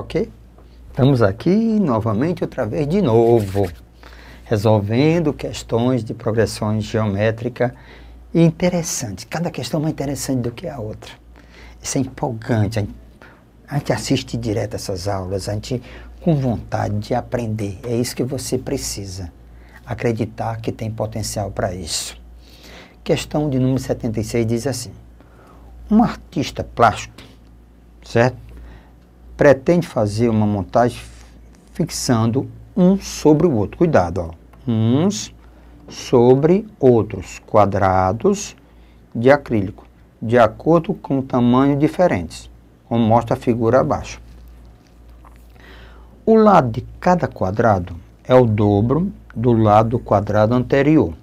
ok? Estamos aqui novamente, outra vez, de novo, resolvendo questões de progressões geométrica interessantes. Cada questão é mais interessante do que a outra. Isso é empolgante. a gente assiste direto essas aulas, a gente com vontade de aprender. É isso que você precisa. Acreditar que tem potencial para isso. Questão de número 76 diz assim: Um artista plástico, certo? pretende fazer uma montagem fixando um sobre o outro. Cuidado, ó. uns sobre outros quadrados de acrílico, de acordo com tamanho diferentes, como mostra a figura abaixo. O lado de cada quadrado é o dobro do lado do quadrado anterior.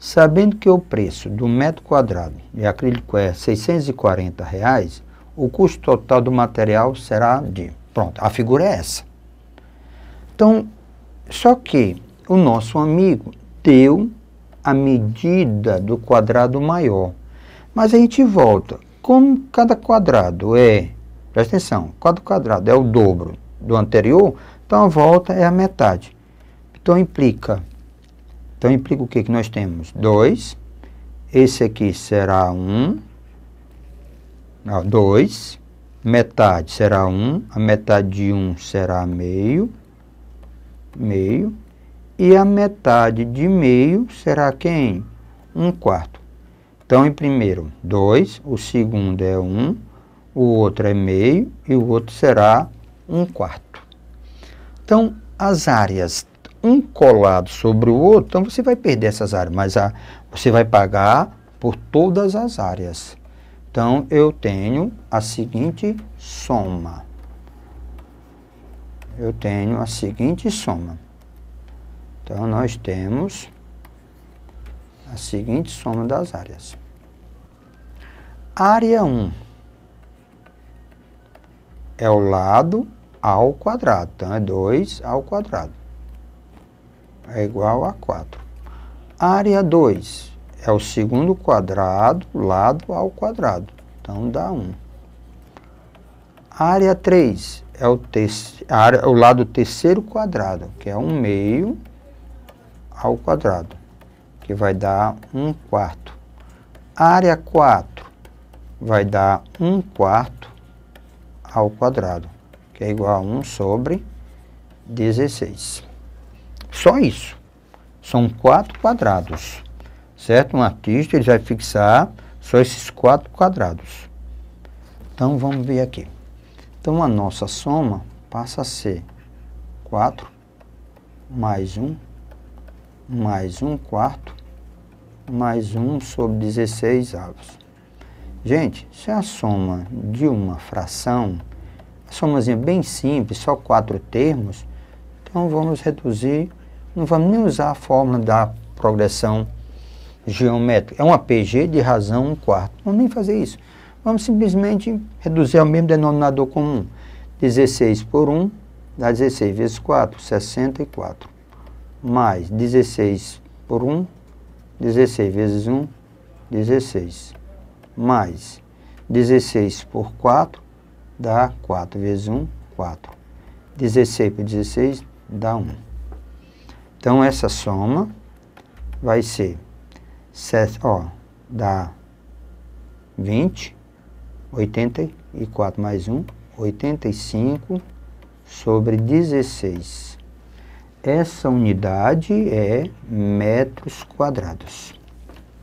Sabendo que o preço do metro quadrado de acrílico é R$ 640, reais, o custo total do material será de. Pronto, a figura é essa. Então, só que o nosso amigo deu a medida do quadrado maior. Mas a gente volta. Como cada quadrado é, presta atenção, cada quadrado é o dobro do anterior, então a volta é a metade. Então implica, então implica o que, que nós temos? 2, esse aqui será 1, um, 2, ah, metade será 1, um, a metade de 1 um será meio, meio, e a metade de meio será quem? 1 um quarto. Então, em primeiro, 2, o segundo é 1, um, o outro é meio e o outro será 1 um quarto. Então, as áreas um colado sobre o outro, então você vai perder essas áreas, mas a, você vai pagar por todas as áreas. Então, eu tenho a seguinte soma. Eu tenho a seguinte soma. Então, nós temos a seguinte soma das áreas. Área 1 é o lado ao quadrado. Então, é 2 ao quadrado. É igual a 4. Área 2 é o segundo quadrado, lado ao quadrado. Então, dá 1. Área 3 é o, terce, área, o lado terceiro quadrado, que é 1 meio ao quadrado, que vai dar 1 quarto. Área 4 vai dar 1 quarto ao quadrado, que é igual a 1 sobre 16. Só isso. São quatro quadrados certo? Um artista, ele vai fixar só esses quatro quadrados. Então, vamos ver aqui. Então, a nossa soma passa a ser 4 mais 1, mais 1 quarto, mais 1 sobre 16 avos. Gente, se a soma de uma fração, a somazinha é bem simples, só quatro termos, então vamos reduzir, não vamos nem usar a fórmula da progressão geométrica. É um APG de razão 1 um quarto. Vamos nem fazer isso. Vamos simplesmente reduzir ao mesmo denominador comum. 16 por 1 dá 16 vezes 4, 64. Mais 16 por 1, 16 vezes 1, 16. Mais 16 por 4 dá 4 vezes 1, 4. 16 por 16 dá 1. Então, essa soma vai ser ó, dá 20, 84 mais 1, 85 sobre 16. Essa unidade é metros quadrados.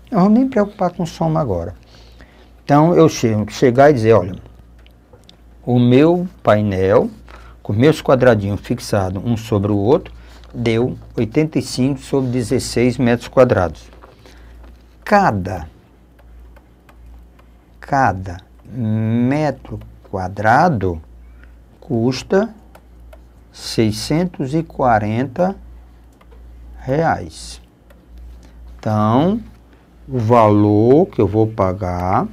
Eu Não vou nem preocupar com soma agora. Então, eu chego, chegar e dizer, olha, o meu painel, com meus quadradinhos fixados um sobre o outro, deu 85 sobre 16 metros quadrados cada, cada metro quadrado custa 640 reais. Então, o valor que eu vou pagar,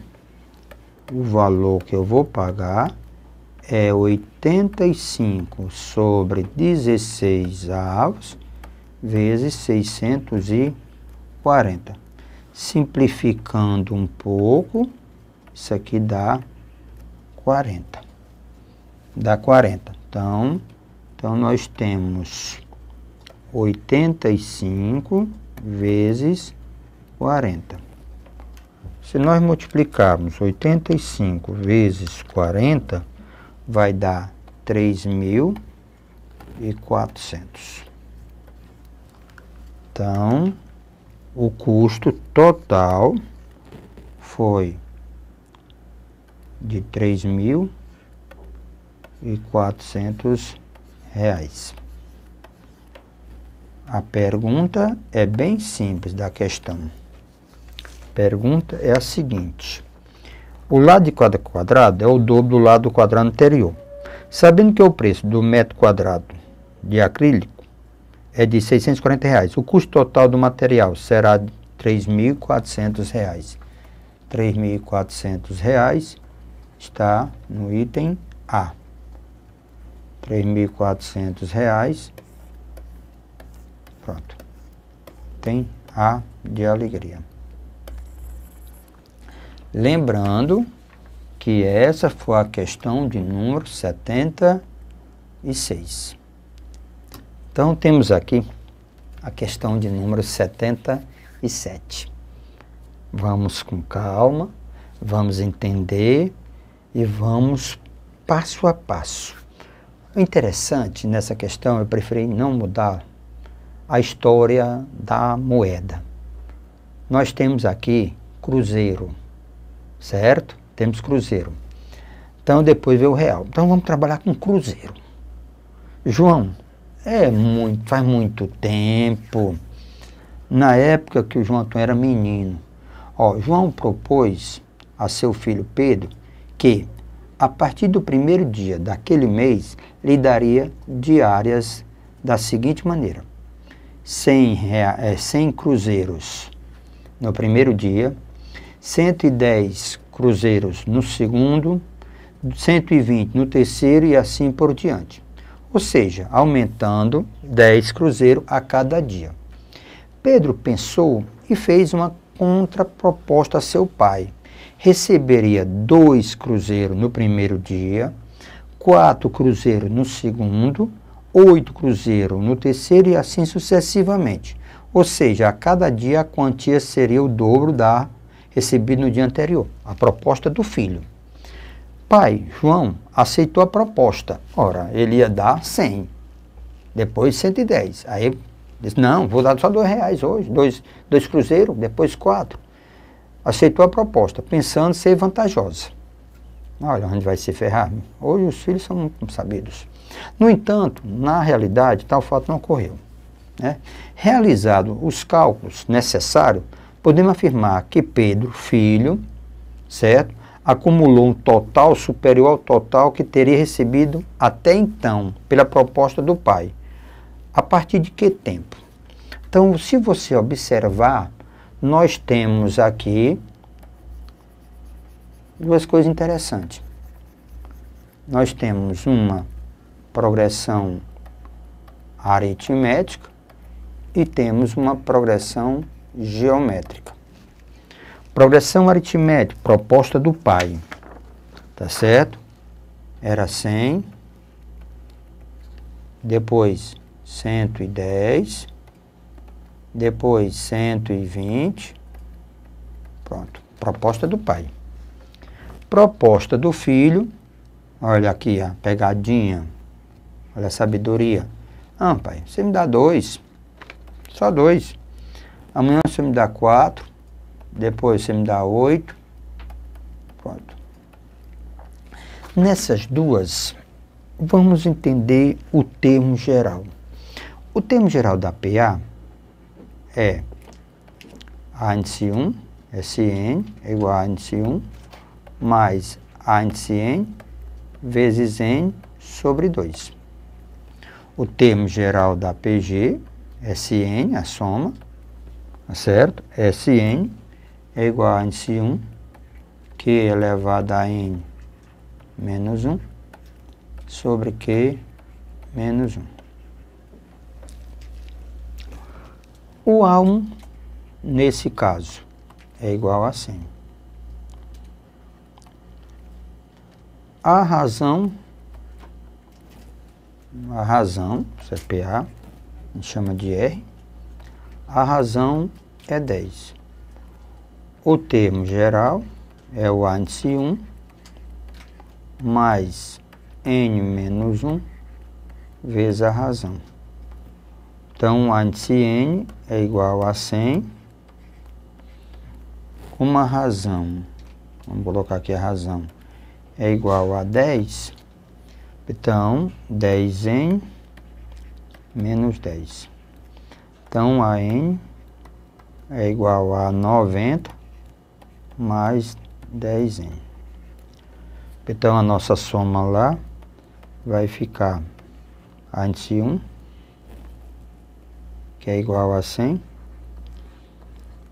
o valor que eu vou pagar é 85 sobre 16 avos vezes 640. Simplificando um pouco, isso aqui dá 40. Dá 40. Então, então nós temos 85 vezes 40. Se nós multiplicarmos 85 vezes 40, vai dar 3.400. Então, o custo total foi de três mil e quatrocentos reais. A pergunta é bem simples da questão. Pergunta é a seguinte: o lado de cada quadrado é o dobro do lado do quadrado anterior. Sabendo que é o preço do metro quadrado de acrílico é de 640 reais. O custo total do material será de 3.400 reais. 3.400 reais está no item A. 3.400 reais. Pronto. Tem A de alegria. Lembrando que essa foi a questão de número 76. Então temos aqui a questão de número 77. Vamos com calma, vamos entender e vamos passo a passo. O interessante nessa questão, eu preferi não mudar a história da moeda. Nós temos aqui cruzeiro, certo? Temos cruzeiro. Então depois veio o real. Então vamos trabalhar com cruzeiro. João, é muito, faz muito tempo. Na época que o João Antônio era menino. Ó, João propôs a seu filho Pedro que, a partir do primeiro dia daquele mês, lhe daria diárias da seguinte maneira: 100, é, 100 cruzeiros no primeiro dia, 110 cruzeiros no segundo, 120 no terceiro e assim por diante ou seja, aumentando 10 cruzeiros a cada dia. Pedro pensou e fez uma contraproposta a seu pai. Receberia dois cruzeiros no primeiro dia, quatro cruzeiros no segundo, oito cruzeiros no terceiro e assim sucessivamente. Ou seja, a cada dia a quantia seria o dobro da recebida no dia anterior, a proposta do filho. Pai, João aceitou a proposta. Ora, ele ia dar 100, depois 110. Aí disse: Não, vou dar só dois reais hoje, dois, dois cruzeiros, depois quatro. Aceitou a proposta, pensando ser vantajosa. Olha onde vai se ferrar. Hoje os filhos são muito sabidos. No entanto, na realidade, tal fato não ocorreu. Né? Realizados os cálculos necessários, podemos afirmar que Pedro, filho, certo? acumulou um total superior ao total que teria recebido até então pela proposta do pai. A partir de que tempo? Então, se você observar, nós temos aqui duas coisas interessantes. Nós temos uma progressão aritmética e temos uma progressão geométrica. Progressão aritmética, proposta do pai. Tá certo? Era 100. Depois 110. Depois 120. Pronto. Proposta do pai. Proposta do filho. Olha aqui a pegadinha. Olha a sabedoria. Ah, pai, você me dá dois. Só dois. Amanhã você me dá quatro. Depois você me dá 8. Pronto. Nessas duas, vamos entender o termo geral. O termo geral da PA é a índice 1, Sn é, é igual a índice 1, mais a índice n vezes n sobre 2. O termo geral da PG, Sn, é a soma, tá certo? Sn é é igual a índice 1, Q elevado a N menos 1, sobre Q menos 1. O A1, nesse caso, é igual a 100. A razão, a razão, CPA, é a gente chama de R, a razão é 10. O termo geral é o A índice 1 mais N menos 1 vezes a razão. Então, A índice N é igual a 100 uma razão, vamos colocar aqui a razão, é igual a 10, então 10n menos 10. Então a n é igual a 90 mais 10n. Então, a nossa soma lá vai ficar a 1, que é igual a 100,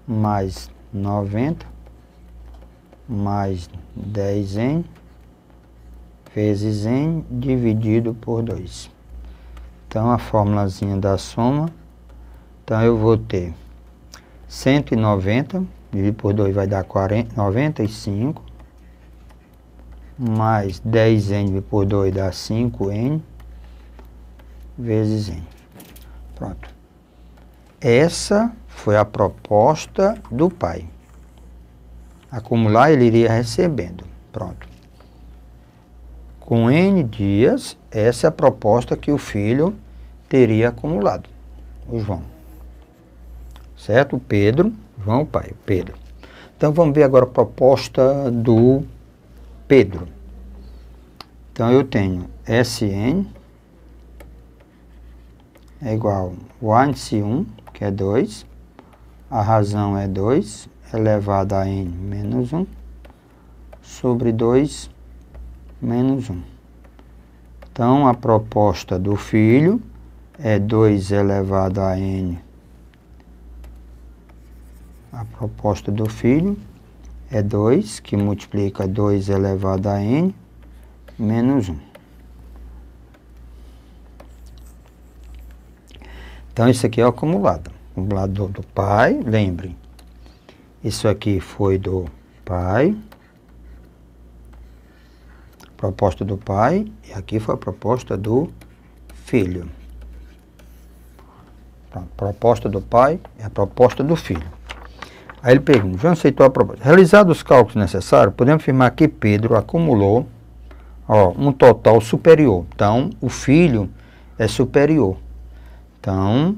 mais 90, mais 10n, vezes n, dividido por 2. Então, a formulazinha da soma, então eu vou ter 190 dividido por 2 vai dar 40, 95, mais 10n por 2 dá 5n, vezes n. Pronto. Essa foi a proposta do pai. Acumular ele iria recebendo. Pronto. Com n dias, essa é a proposta que o filho teria acumulado, o João. Certo? O Pedro João, pai, Pedro. Então vamos ver agora a proposta do Pedro. Então eu tenho Sn é igual a 1 c 1, que é 2, a razão é 2 elevado a n menos 1 sobre 2 menos 1. Então a proposta do filho é 2 elevado a n menos a proposta do filho é 2, que multiplica 2 elevado a n, menos 1. Então, isso aqui é o acumulado. O acumulador do pai, lembrem, isso aqui foi do pai, proposta do pai, e aqui foi a proposta do filho. A proposta do pai é a proposta do filho. Aí ele pergunta, João aceitou a proposta. Realizados os cálculos necessários, podemos afirmar que Pedro acumulou ó, um total superior. Então, o filho é superior. Então,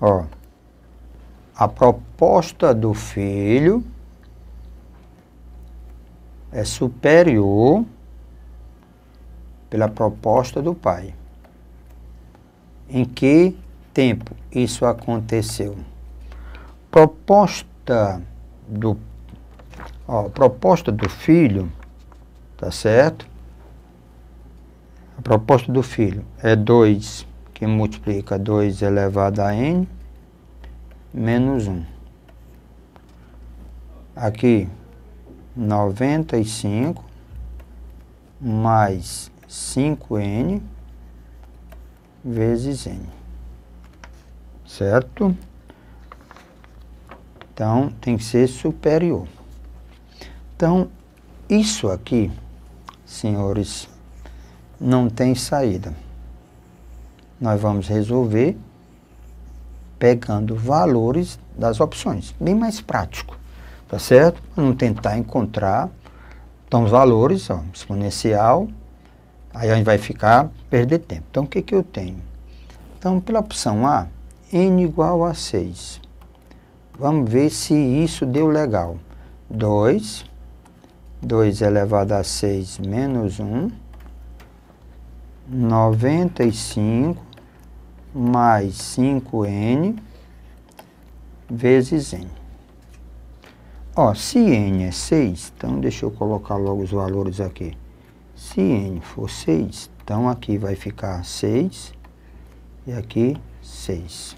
ó, a proposta do filho é superior pela proposta do pai. Em que tempo isso aconteceu? Proposta do, ó, proposta do filho, tá certo? A proposta do filho é 2 que multiplica 2 elevado a n menos 1. Aqui, 95 mais 5n vezes n certo? Então, tem que ser superior. Então, isso aqui, senhores, não tem saída. Nós vamos resolver pegando valores das opções, bem mais prático, tá certo? Vamos tentar encontrar, então, os valores, ó, exponencial, aí a gente vai ficar, perder tempo. Então, o que, que eu tenho? Então, pela opção A, n igual a 6. Vamos ver se isso deu legal. 2, 2 elevado a 6 menos 1, 95 mais 5n vezes n. Ó, se n é 6, então deixa eu colocar logo os valores aqui. Se n for 6, então aqui vai ficar 6 e aqui 6.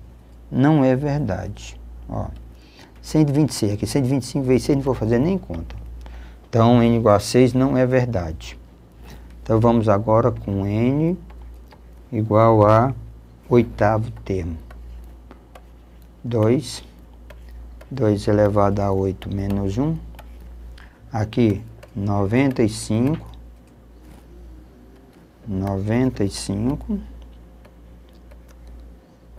não é verdade. Ó, 126 aqui, 125 vezes 6, não vou fazer nem conta. Então, n igual a 6 não é verdade. Então, vamos agora com n igual a oitavo termo. 2, 2 elevado a 8 menos 1. Aqui, 95, 95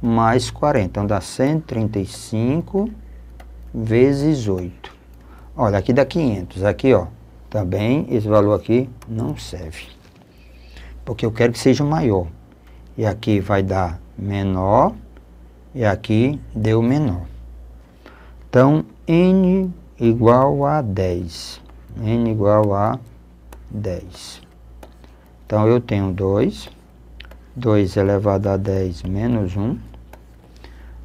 mais 40. Então, dá 135 vezes 8. Olha, aqui dá 500. Aqui, ó, também tá esse valor aqui não serve. Porque eu quero que seja maior. E aqui vai dar menor. E aqui deu menor. Então, n igual a 10. n igual a 10. Então, eu tenho 2. 2 elevado a 10 menos 1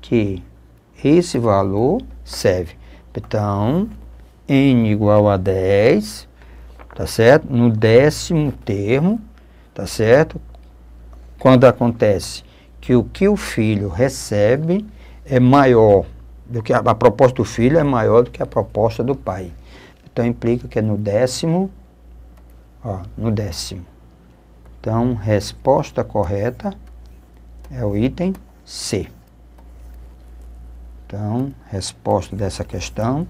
que esse valor serve. Então, n igual a 10, tá certo? No décimo termo, tá certo? Quando acontece que o que o filho recebe é maior do que a, a proposta do filho é maior do que a proposta do pai. Então implica que é no décimo, ó, no décimo. Então, resposta correta é o item C. Então, resposta dessa questão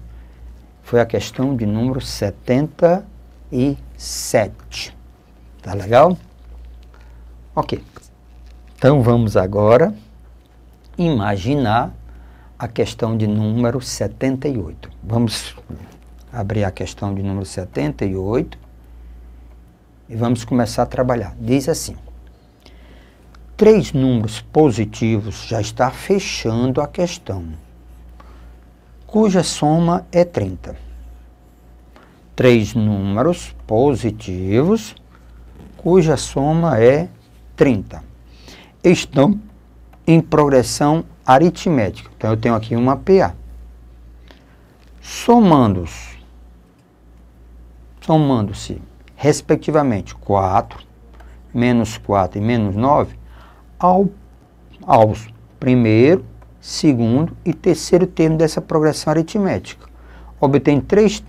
foi a questão de número 77. Tá legal? Ok. Então vamos agora imaginar a questão de número 78. Vamos abrir a questão de número 78 e vamos começar a trabalhar. Diz assim: três números positivos já está fechando a questão cuja soma é 30. Três números positivos cuja soma é 30. Estão em progressão aritmética. Então eu tenho aqui uma PA. Somando-os, somando-se, respectivamente, 4, menos 4 e menos 9, ao, aos primeiro segundo e terceiro termo dessa progressão aritmética. Obtém três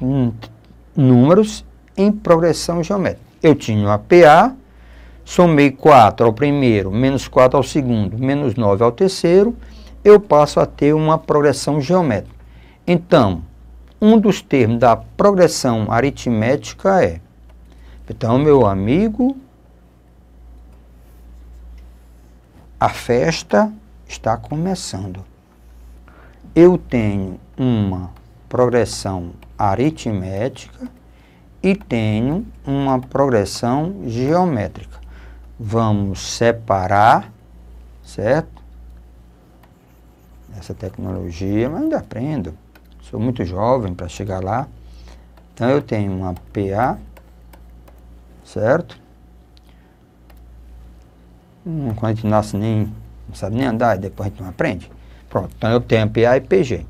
números em progressão geométrica. Eu tinha a PA, somei 4 ao primeiro, menos 4 ao segundo, menos 9 ao terceiro, eu passo a ter uma progressão geométrica. Então, um dos termos da progressão aritmética é. Então, meu amigo, a festa está começando. Eu tenho uma progressão aritmética e tenho uma progressão geométrica. Vamos separar, certo? Essa tecnologia, mas ainda aprendo. Sou muito jovem para chegar lá. Então eu tenho uma PA, certo? Não hum, quando a gente nasce nem não sabe nem andar, e depois a gente não aprende. Pronto, então eu tenho PA e PG.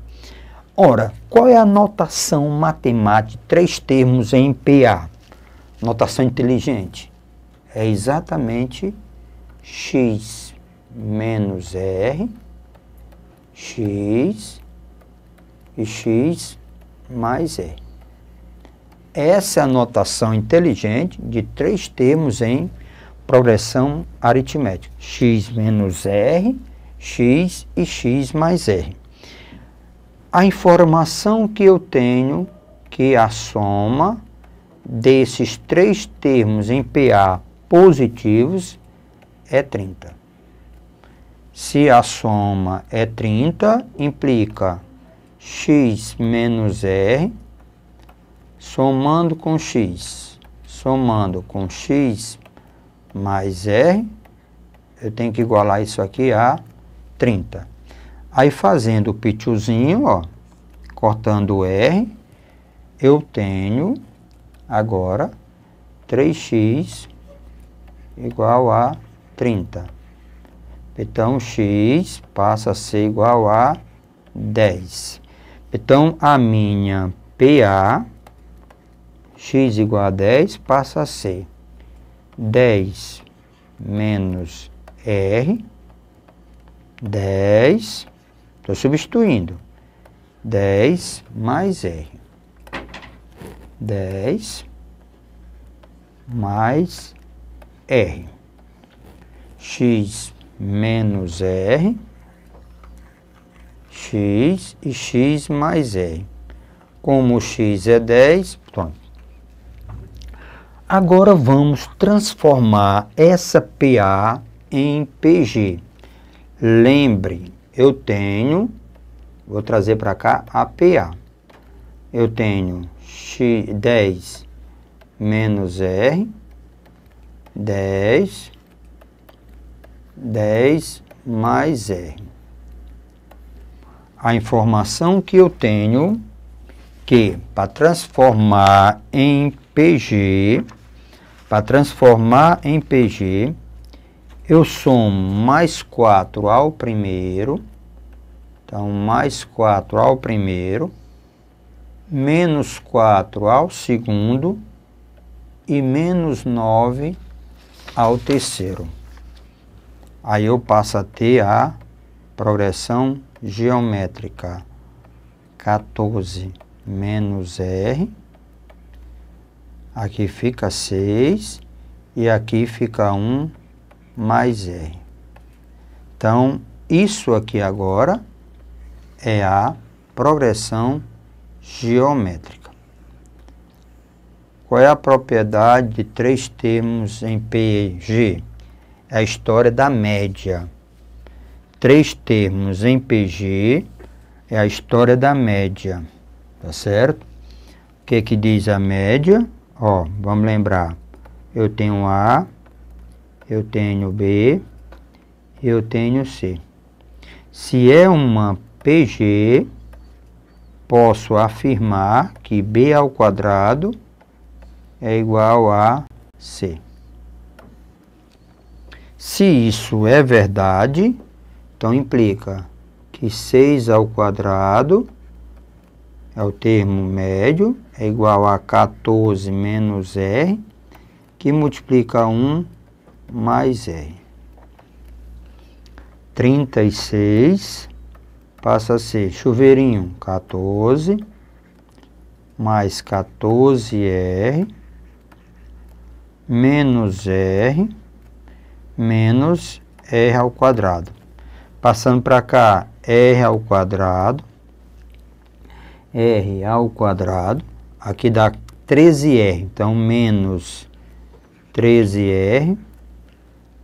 Ora, qual é a notação matemática, de três termos em PA? Notação inteligente. É exatamente x menos r, x e x mais r. Essa é a notação inteligente de três termos em progressão aritmética. x menos r, x e x mais r. A informação que eu tenho que é a soma desses três termos em PA positivos é 30. Se a soma é 30, implica x menos r somando com x, somando com x mais R, eu tenho que igualar isso aqui a 30. Aí fazendo o pituzinho, ó, cortando o R, eu tenho agora 3x igual a 30. Então, x passa a ser igual a 10. Então, a minha PA, x igual a 10, passa a ser 10 menos R, 10, estou substituindo, 10 mais R, 10 mais R, x menos R, x e x mais R. Como x é 10, pronto, Agora vamos transformar essa PA em PG. Lembre, eu tenho, vou trazer para cá a PA. Eu tenho X10 menos R, 10, 10 mais R. A informação que eu tenho que para transformar em PG para transformar em PG, eu somo mais 4 ao primeiro. Então, mais 4 ao primeiro, menos 4 ao segundo e menos 9 ao terceiro. Aí eu passo a ter a progressão geométrica. 14 menos R Aqui fica 6 e aqui fica 1 mais R. Então, isso aqui agora é a progressão geométrica. Qual é a propriedade de três termos em PG? É a história da média. Três termos em PG é a história da média, tá certo? O que, que diz a média? Ó, vamos lembrar. Eu tenho A, eu tenho B, eu tenho C. Se é uma PG, posso afirmar que B ao quadrado é igual a C. Se isso é verdade, então implica que 6 ao quadrado é o termo médio é igual a 14 menos R, que multiplica 1 mais R. 36 passa a ser chuveirinho 14 mais 14R menos R menos R ao quadrado. Passando para cá, R ao quadrado, R ao quadrado Aqui dá 13R, então menos 13R.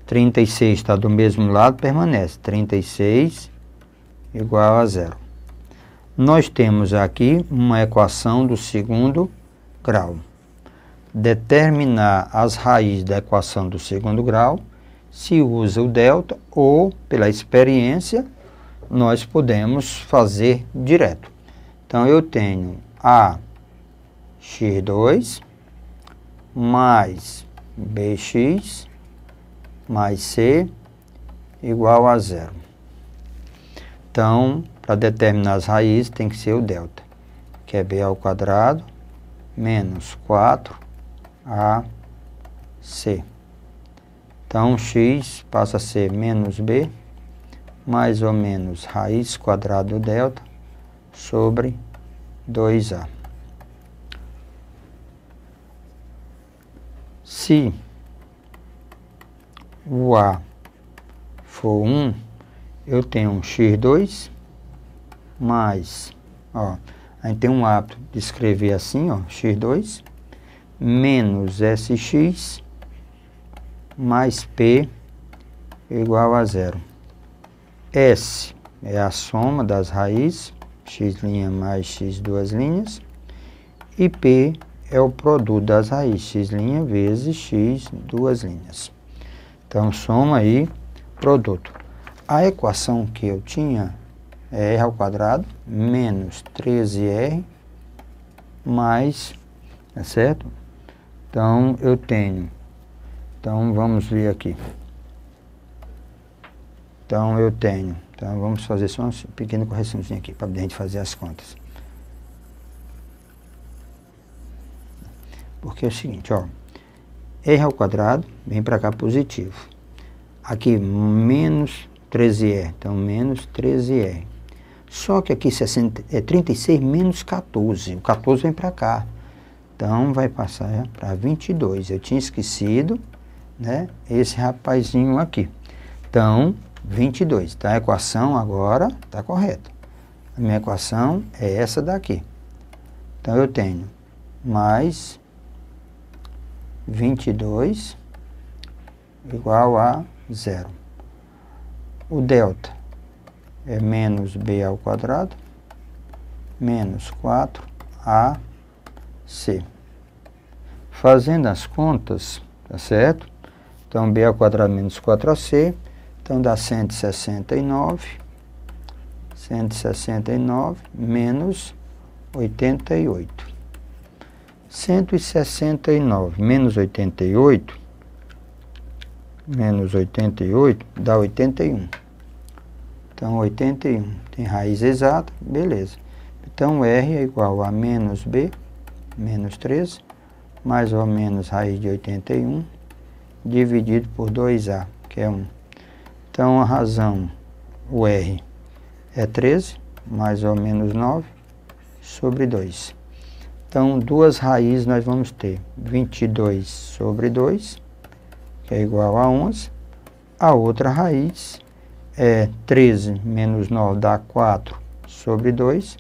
36 está do mesmo lado, permanece. 36 igual a zero. Nós temos aqui uma equação do segundo grau. Determinar as raízes da equação do segundo grau, se usa o delta ou, pela experiência, nós podemos fazer direto. Então, eu tenho A x2 mais bx mais c igual a zero. Então, para determinar as raízes, tem que ser o delta, que é b ao quadrado menos 4ac. Então, x passa a ser menos b, mais ou menos raiz quadrada do delta sobre 2a. Se o A for 1, eu tenho um x2 mais, ó, a gente tem um hábito de escrever assim, ó, x2 menos sx mais p igual a zero. S é a soma das raízes, x' mais x duas linhas, e p é o produto das raízes x' vezes x duas linhas. Então, soma aí, produto. A equação que eu tinha é r ao quadrado menos 13r mais, é certo? Então, eu tenho, então vamos ver aqui. Então, eu tenho, então vamos fazer só uma pequena correçãozinha aqui, para a gente fazer as contas. porque é o seguinte, ó, R ao quadrado vem para cá positivo. Aqui menos 13R, então menos 13R. Só que aqui 60, é 36 menos 14, o 14 vem para cá. Então vai passar para 22. Eu tinha esquecido, né, esse rapazinho aqui. Então, 22. Então a equação agora está correta. A minha equação é essa daqui. Então eu tenho mais 22 igual a zero. O delta é menos b ao quadrado menos 4ac. Fazendo as contas, tá certo? Então, b ao quadrado menos 4ac, então dá 169, 169 menos 88. 169 menos 88, menos 88, dá 81. Então, 81 tem raiz exata, beleza. Então, R é igual a menos B, menos 13, mais ou menos raiz de 81, dividido por 2A, que é 1. Então, a razão, o R é 13, mais ou menos 9, sobre 2. Então, duas raízes nós vamos ter. 22 sobre 2, que é igual a 11. A outra raiz é 13 menos 9 dá 4 sobre 2,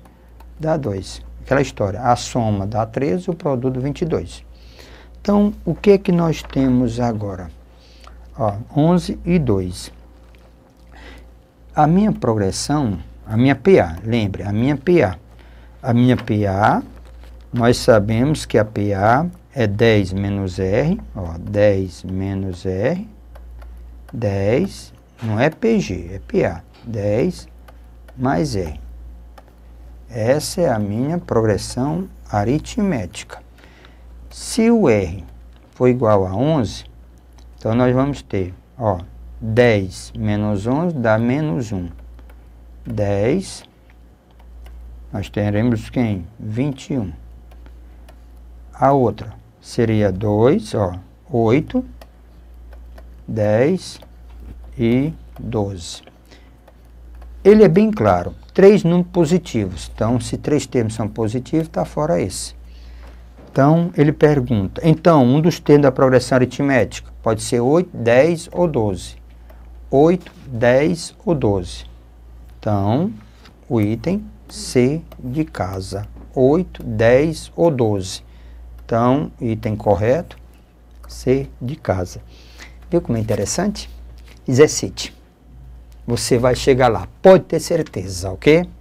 dá 2. Aquela história, a soma dá 13, o produto 22. Então, o que é que nós temos agora? Ó, 11 e 2. A minha progressão, a minha PA, lembre, a minha PA. A minha PA nós sabemos que a PA é 10 menos R, ó, 10 menos R, 10, não é PG, é PA, 10 mais R. Essa é a minha progressão aritmética. Se o R for igual a 11, então nós vamos ter, ó, 10 menos 11 dá menos 1. 10, nós teremos quem? 21 a outra. Seria 2, 8, 10 e 12. Ele é bem claro. Três números positivos. Então, se três termos são positivos, está fora esse. Então, ele pergunta. Então, um dos termos da progressão aritmética pode ser 8, 10 ou 12. 8, 10 ou 12. Então, o item C de casa. 8, 10 ou 12. Então, item correto, C de casa. Viu como é interessante? Exercite. Você vai chegar lá, pode ter certeza, ok?